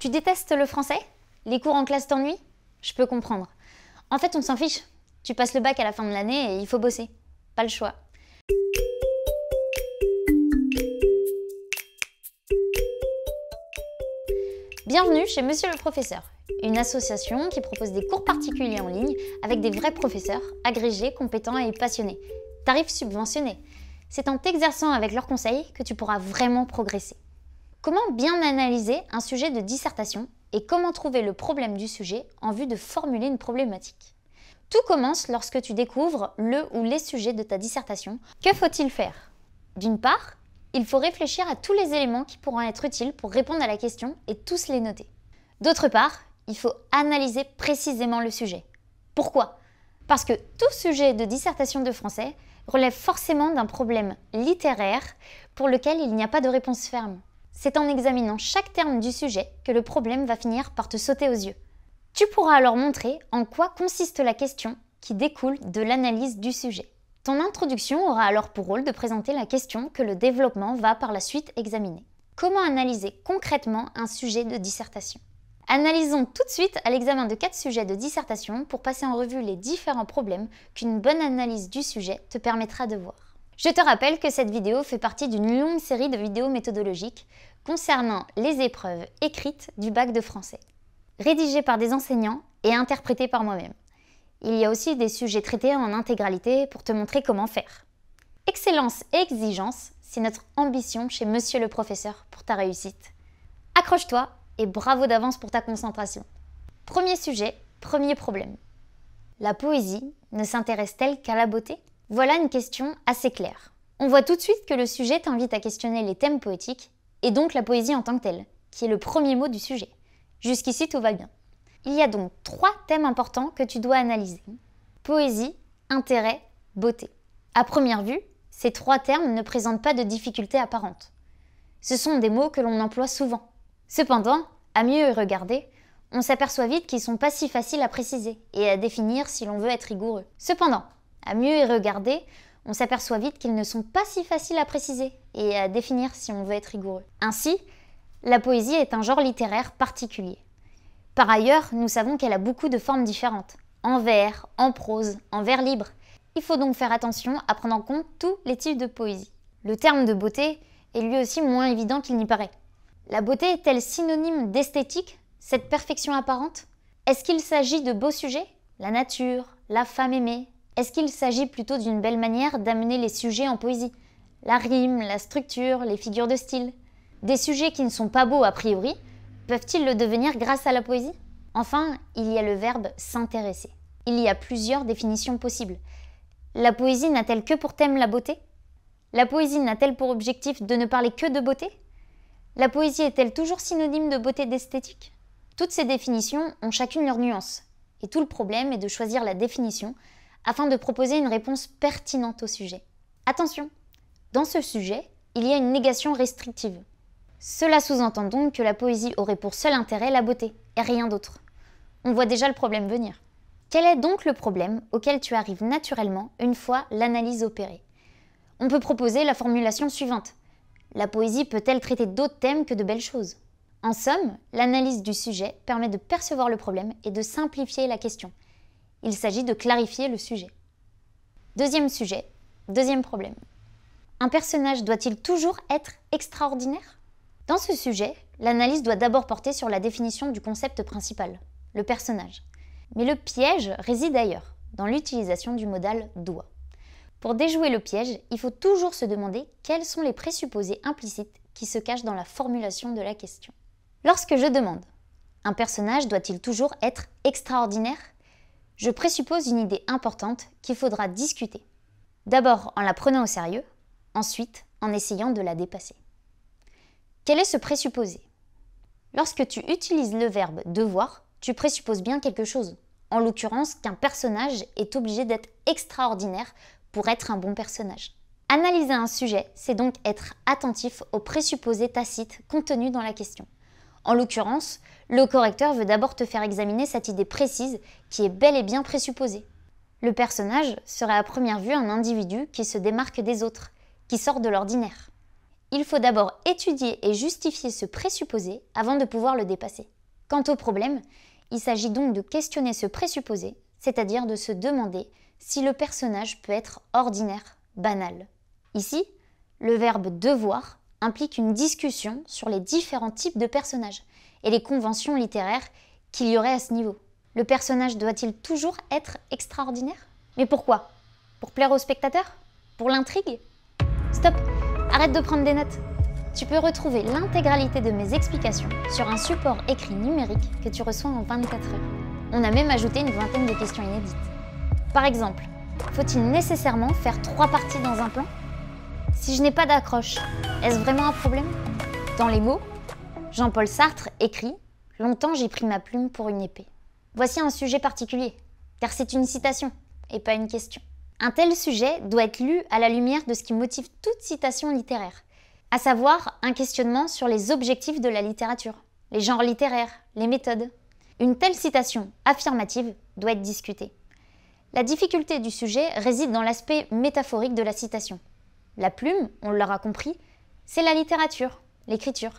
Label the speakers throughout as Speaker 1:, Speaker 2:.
Speaker 1: Tu détestes le français Les cours en classe t'ennuient Je peux comprendre. En fait, on s'en fiche. Tu passes le bac à la fin de l'année et il faut bosser. Pas le choix. Bienvenue chez Monsieur le Professeur, une association qui propose des cours particuliers en ligne avec des vrais professeurs, agrégés, compétents et passionnés. Tarifs subventionnés. C'est en t'exerçant avec leurs conseils que tu pourras vraiment progresser. Comment bien analyser un sujet de dissertation et comment trouver le problème du sujet en vue de formuler une problématique Tout commence lorsque tu découvres le ou les sujets de ta dissertation. Que faut-il faire D'une part, il faut réfléchir à tous les éléments qui pourront être utiles pour répondre à la question et tous les noter. D'autre part, il faut analyser précisément le sujet. Pourquoi Parce que tout sujet de dissertation de français relève forcément d'un problème littéraire pour lequel il n'y a pas de réponse ferme. C'est en examinant chaque terme du sujet que le problème va finir par te sauter aux yeux. Tu pourras alors montrer en quoi consiste la question qui découle de l'analyse du sujet. Ton introduction aura alors pour rôle de présenter la question que le développement va par la suite examiner. Comment analyser concrètement un sujet de dissertation Analysons tout de suite à l'examen de quatre sujets de dissertation pour passer en revue les différents problèmes qu'une bonne analyse du sujet te permettra de voir. Je te rappelle que cette vidéo fait partie d'une longue série de vidéos méthodologiques concernant les épreuves écrites du bac de français, rédigées par des enseignants et interprétées par moi-même. Il y a aussi des sujets traités en intégralité pour te montrer comment faire. Excellence et exigence, c'est notre ambition chez Monsieur le Professeur pour ta réussite. Accroche-toi et bravo d'avance pour ta concentration. Premier sujet, premier problème. La poésie ne s'intéresse-t-elle qu'à la beauté voilà une question assez claire. On voit tout de suite que le sujet t'invite à questionner les thèmes poétiques, et donc la poésie en tant que telle, qui est le premier mot du sujet. Jusqu'ici, tout va bien. Il y a donc trois thèmes importants que tu dois analyser. Poésie, intérêt, beauté. À première vue, ces trois termes ne présentent pas de difficultés apparentes. Ce sont des mots que l'on emploie souvent. Cependant, à mieux y regarder, on s'aperçoit vite qu'ils ne sont pas si faciles à préciser et à définir si l'on veut être rigoureux. Cependant, à mieux y regarder, on s'aperçoit vite qu'ils ne sont pas si faciles à préciser et à définir si on veut être rigoureux. Ainsi, la poésie est un genre littéraire particulier. Par ailleurs, nous savons qu'elle a beaucoup de formes différentes, en vers, en prose, en vers libre. Il faut donc faire attention à prendre en compte tous les types de poésie. Le terme de beauté est lui aussi moins évident qu'il n'y paraît. La beauté est-elle synonyme d'esthétique, cette perfection apparente Est-ce qu'il s'agit de beaux sujets La nature, la femme aimée, est-ce qu'il s'agit plutôt d'une belle manière d'amener les sujets en poésie La rime, la structure, les figures de style Des sujets qui ne sont pas beaux a priori, peuvent-ils le devenir grâce à la poésie Enfin, il y a le verbe s'intéresser. Il y a plusieurs définitions possibles. La poésie n'a-t-elle que pour thème la beauté La poésie n'a-t-elle pour objectif de ne parler que de beauté La poésie est-elle toujours synonyme de beauté d'esthétique Toutes ces définitions ont chacune leur nuance, et tout le problème est de choisir la définition afin de proposer une réponse pertinente au sujet. Attention, dans ce sujet, il y a une négation restrictive. Cela sous-entend donc que la poésie aurait pour seul intérêt la beauté, et rien d'autre. On voit déjà le problème venir. Quel est donc le problème auquel tu arrives naturellement une fois l'analyse opérée On peut proposer la formulation suivante. La poésie peut-elle traiter d'autres thèmes que de belles choses En somme, l'analyse du sujet permet de percevoir le problème et de simplifier la question, il s'agit de clarifier le sujet. Deuxième sujet, deuxième problème. Un personnage doit-il toujours être extraordinaire Dans ce sujet, l'analyse doit d'abord porter sur la définition du concept principal, le personnage. Mais le piège réside ailleurs, dans l'utilisation du modal doit. Pour déjouer le piège, il faut toujours se demander quels sont les présupposés implicites qui se cachent dans la formulation de la question. Lorsque je demande Un personnage doit-il toujours être extraordinaire je présuppose une idée importante qu'il faudra discuter. D'abord en la prenant au sérieux, ensuite en essayant de la dépasser. Quel est ce présupposé Lorsque tu utilises le verbe devoir, tu présupposes bien quelque chose, en l'occurrence qu'un personnage est obligé d'être extraordinaire pour être un bon personnage. Analyser un sujet, c'est donc être attentif aux présupposés tacites contenus dans la question. En l'occurrence, le correcteur veut d'abord te faire examiner cette idée précise qui est bel et bien présupposée. Le personnage serait à première vue un individu qui se démarque des autres, qui sort de l'ordinaire. Il faut d'abord étudier et justifier ce présupposé avant de pouvoir le dépasser. Quant au problème, il s'agit donc de questionner ce présupposé, c'est-à-dire de se demander si le personnage peut être ordinaire, banal. Ici, le verbe devoir implique une discussion sur les différents types de personnages et les conventions littéraires qu'il y aurait à ce niveau. Le personnage doit-il toujours être extraordinaire Mais pourquoi Pour plaire au spectateur Pour l'intrigue Stop Arrête de prendre des notes Tu peux retrouver l'intégralité de mes explications sur un support écrit numérique que tu reçois en 24 heures. On a même ajouté une vingtaine de questions inédites. Par exemple, faut-il nécessairement faire trois parties dans un plan si je n'ai pas d'accroche, est-ce vraiment un problème Dans les mots, Jean-Paul Sartre écrit ⁇ Longtemps j'ai pris ma plume pour une épée ⁇ Voici un sujet particulier, car c'est une citation et pas une question. Un tel sujet doit être lu à la lumière de ce qui motive toute citation littéraire, à savoir un questionnement sur les objectifs de la littérature, les genres littéraires, les méthodes. Une telle citation affirmative doit être discutée. La difficulté du sujet réside dans l'aspect métaphorique de la citation. La plume, on l'aura compris, c'est la littérature, l'écriture.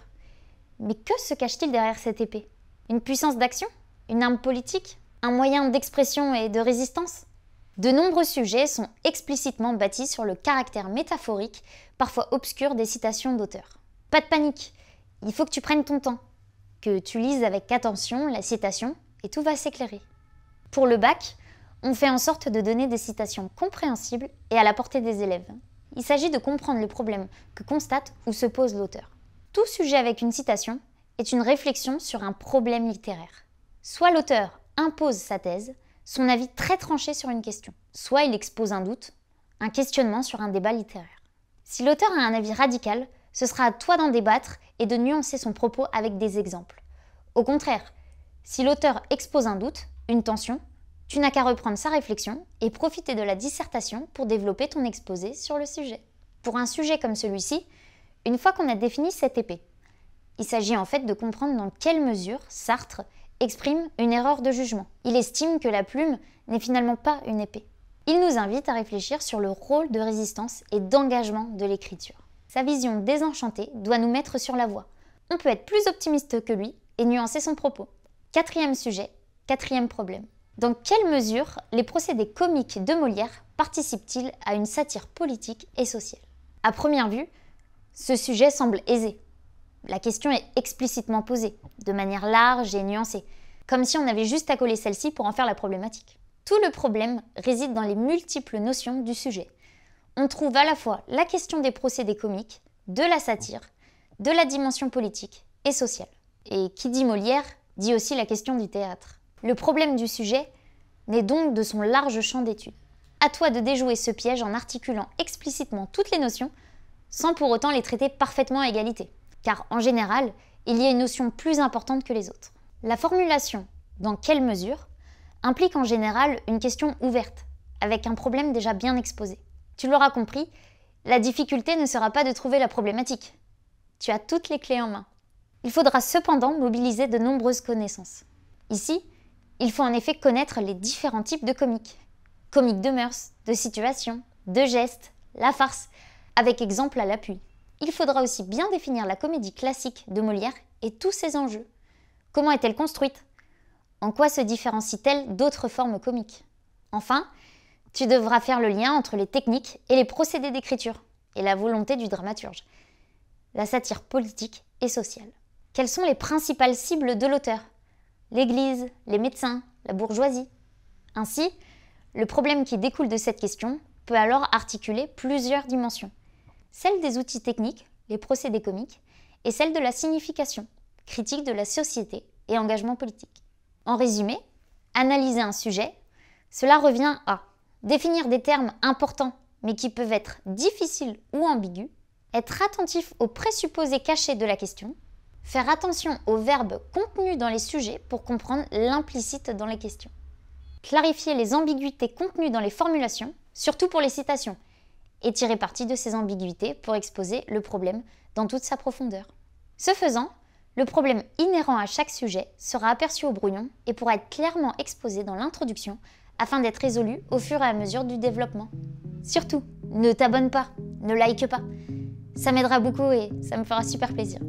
Speaker 1: Mais que se cache-t-il derrière cette épée Une puissance d'action Une arme politique Un moyen d'expression et de résistance De nombreux sujets sont explicitement bâtis sur le caractère métaphorique, parfois obscur, des citations d'auteurs. Pas de panique, il faut que tu prennes ton temps, que tu lises avec attention la citation et tout va s'éclairer. Pour le bac, on fait en sorte de donner des citations compréhensibles et à la portée des élèves. Il s'agit de comprendre le problème que constate ou se pose l'auteur. Tout sujet avec une citation est une réflexion sur un problème littéraire. Soit l'auteur impose sa thèse, son avis très tranché sur une question, soit il expose un doute, un questionnement sur un débat littéraire. Si l'auteur a un avis radical, ce sera à toi d'en débattre et de nuancer son propos avec des exemples. Au contraire, si l'auteur expose un doute, une tension, tu n'as qu'à reprendre sa réflexion et profiter de la dissertation pour développer ton exposé sur le sujet. Pour un sujet comme celui-ci, une fois qu'on a défini cette épée, il s'agit en fait de comprendre dans quelle mesure Sartre exprime une erreur de jugement. Il estime que la plume n'est finalement pas une épée. Il nous invite à réfléchir sur le rôle de résistance et d'engagement de l'écriture. Sa vision désenchantée doit nous mettre sur la voie. On peut être plus optimiste que lui et nuancer son propos. Quatrième sujet, quatrième problème. Dans quelle mesure les procédés comiques de Molière participent-ils à une satire politique et sociale À première vue, ce sujet semble aisé. La question est explicitement posée, de manière large et nuancée, comme si on avait juste à coller celle-ci pour en faire la problématique. Tout le problème réside dans les multiples notions du sujet. On trouve à la fois la question des procédés comiques, de la satire, de la dimension politique et sociale. Et qui dit Molière dit aussi la question du théâtre. Le problème du sujet n'est donc de son large champ d'étude. À toi de déjouer ce piège en articulant explicitement toutes les notions, sans pour autant les traiter parfaitement à égalité, car en général, il y a une notion plus importante que les autres. La formulation dans quelle mesure implique en général une question ouverte, avec un problème déjà bien exposé. Tu l'auras compris, la difficulté ne sera pas de trouver la problématique. Tu as toutes les clés en main. Il faudra cependant mobiliser de nombreuses connaissances. Ici, il faut en effet connaître les différents types de comiques. Comique de mœurs, de situation, de gestes, la farce, avec exemple à l'appui. Il faudra aussi bien définir la comédie classique de Molière et tous ses enjeux. Comment est-elle construite En quoi se différencie-t-elle d'autres formes comiques Enfin, tu devras faire le lien entre les techniques et les procédés d'écriture et la volonté du dramaturge. La satire politique et sociale. Quelles sont les principales cibles de l'auteur l'Église, les médecins, la bourgeoisie. Ainsi, le problème qui découle de cette question peut alors articuler plusieurs dimensions. Celle des outils techniques, les procédés comiques, et celle de la signification, critique de la société et engagement politique. En résumé, analyser un sujet, cela revient à définir des termes importants mais qui peuvent être difficiles ou ambigus, être attentif aux présupposés cachés de la question, Faire attention aux verbes contenus dans les sujets pour comprendre l'implicite dans les questions. Clarifier les ambiguïtés contenues dans les formulations, surtout pour les citations, et tirer parti de ces ambiguïtés pour exposer le problème dans toute sa profondeur. Ce faisant, le problème inhérent à chaque sujet sera aperçu au brouillon et pourra être clairement exposé dans l'introduction afin d'être résolu au fur et à mesure du développement. Surtout, ne t'abonne pas, ne like pas. Ça m'aidera beaucoup et ça me fera super plaisir.